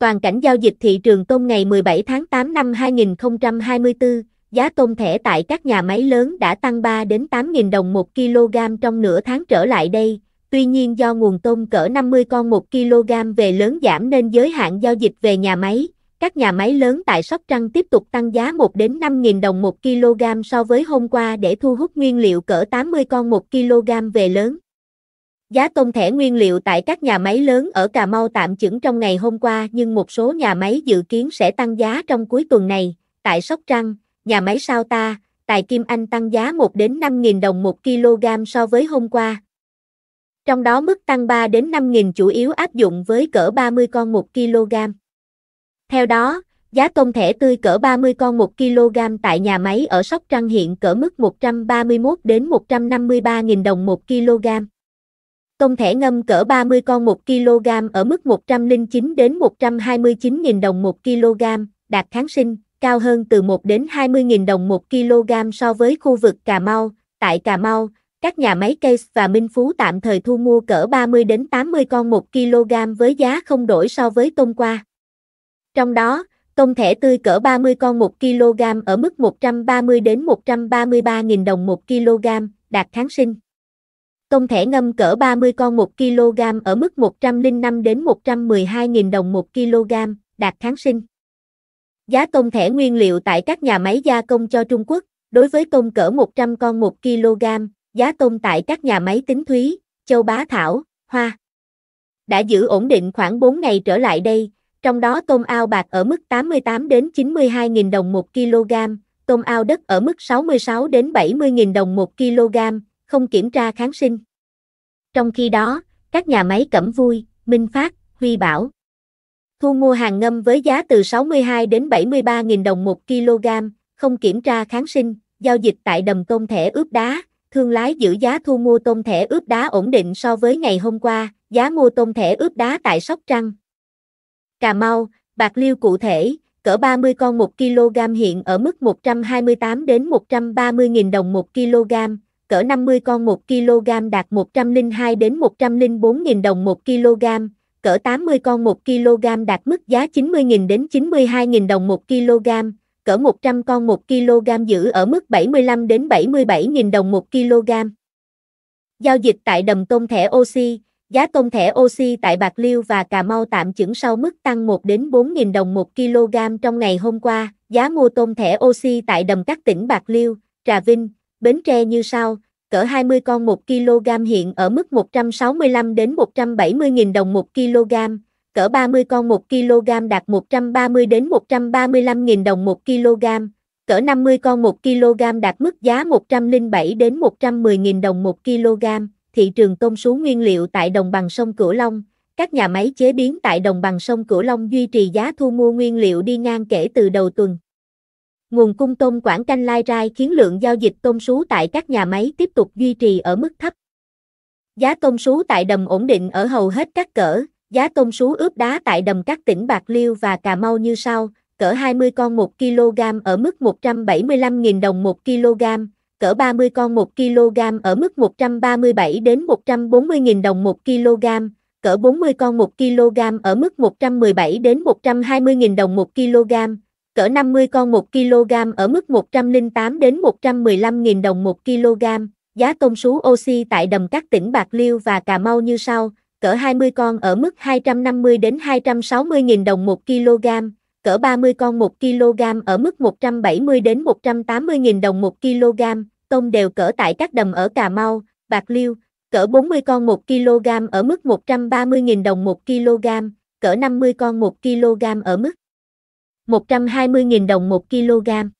Toàn cảnh giao dịch thị trường tôm ngày 17 tháng 8 năm 2024, giá tôm thẻ tại các nhà máy lớn đã tăng 3 đến 8.000 đồng 1 kg trong nửa tháng trở lại đây. Tuy nhiên do nguồn tôm cỡ 50 con 1 kg về lớn giảm nên giới hạn giao dịch về nhà máy, các nhà máy lớn tại Sóc Trăng tiếp tục tăng giá 1 đến 5.000 đồng 1 kg so với hôm qua để thu hút nguyên liệu cỡ 80 con 1 kg về lớn. Giá tôm thẻ nguyên liệu tại các nhà máy lớn ở Cà Mau tạm chững trong ngày hôm qua nhưng một số nhà máy dự kiến sẽ tăng giá trong cuối tuần này. Tại Sóc Trăng, nhà máy Sao Ta, tại Kim Anh tăng giá 1 đến 5.000 đồng 1 kg so với hôm qua. Trong đó mức tăng 3 đến 5.000 chủ yếu áp dụng với cỡ 30 con 1 kg. Theo đó, giá tôm thẻ tươi cỡ 30 con 1 kg tại nhà máy ở Sóc Trăng hiện cỡ mức 131 đến 153.000 đồng 1 kg. Tôm thẻ ngâm cỡ 30 con 1 kg ở mức 109 đến 129.000 đồng 1 kg, đạt kháng sinh, cao hơn từ 1 đến 20.000 đồng 1 kg so với khu vực Cà Mau. Tại Cà Mau, các nhà máy Case và Minh Phú tạm thời thu mua cỡ 30 đến 80 con 1 kg với giá không đổi so với tôm qua. Trong đó, tôm thẻ tươi cỡ 30 con 1 kg ở mức 130 đến 133.000 đồng 1 kg, đạt kháng sinh. Tôm thẻ ngâm cỡ 30 con 1 kg ở mức 105 đến 112.000 đồng 1 kg, đạt kháng sinh. Giá tôm thẻ nguyên liệu tại các nhà máy gia công cho Trung Quốc, đối với tôm cỡ 100 con 1 kg, giá tôm tại các nhà máy tính Thúy, Châu Bá Thảo, Hoa đã giữ ổn định khoảng 4 ngày trở lại đây, trong đó tôm ao bạc ở mức 88 đến 92.000 đồng 1 kg, tôm ao đất ở mức 66 đến 70.000 đồng 1 kg, không kiểm tra kháng sinh. Trong khi đó, các nhà máy Cẩm Vui, Minh Phát, Huy Bảo thu mua hàng ngâm với giá từ 62 đến 73.000 đồng 1 kg, không kiểm tra kháng sinh, giao dịch tại đầm tôm thẻ ướp đá, thương lái giữ giá thu mua tôm thẻ ướp đá ổn định so với ngày hôm qua, giá mua tôm thẻ ướp đá tại Sóc Trăng. Cà Mau, bạc liêu cụ thể, cỡ 30 con 1 kg hiện ở mức 128 đến 130.000 đồng 1 kg, cỡ 50 con 1 kg đạt 102 đến 104.000 đồng 1 kg, cỡ 80 con 1 kg đạt mức giá 90.000 đến 92.000 đồng 1 kg, cỡ 100 con 1 kg giữ ở mức 75 đến 77.000 đồng 1 kg. Giao dịch tại đầm tôm thẻ oxy, giá tôm thẻ oxy tại Bạc Liêu và Cà Mau tạm chững sau mức tăng 1 đến 4.000 đồng 1 kg trong ngày hôm qua, giá mua tôm thẻ oxy tại đầm các tỉnh Bạc Liêu, Trà Vinh, Bến Tre như sau, cỡ 20 con 1 kg hiện ở mức 165 đến 170 000 đồng 1 kg, cỡ 30 con 1 kg đạt 130 đến 135 000 đồng 1 kg, cỡ 50 con 1 kg đạt mức giá 107 đến 110 000 đồng 1 kg. Thị trường tôm sú nguyên liệu tại đồng bằng sông Cửu Long, các nhà máy chế biến tại đồng bằng sông Cửu Long duy trì giá thu mua nguyên liệu đi ngang kể từ đầu tuần nguồn cung tôm quảng canh lai rai khiến lượng giao dịch tôm sú tại các nhà máy tiếp tục duy trì ở mức thấp. Giá tôm sú tại đầm ổn định ở hầu hết các cỡ, giá tôm sú ướp đá tại đầm các tỉnh Bạc Liêu và Cà Mau như sau, cỡ 20 con 1 kg ở mức 175.000 đồng 1 kg, cỡ 30 con 1 kg ở mức 137 đến 140.000 đồng 1 kg, cỡ 40 con 1 kg ở mức 117 đến 120.000 đồng 1 kg cỡ 50 con 1 kg ở mức 108 đến 115 000 đồng 1 kg, giá tôm sú oxy tại đầm các tỉnh Bạc Liêu và Cà Mau như sau, cỡ 20 con ở mức 250 đến 260 000 đồng 1 kg, cỡ 30 con 1 kg ở mức 170 đến 180 000 đồng 1 kg, tôm đều cỡ tại các đầm ở Cà Mau, Bạc Liêu, cỡ 40 con 1 kg ở mức 130.000 đồng 1 kg, cỡ 50 con 1 kg ở mức 120.000 đồng 1 kg.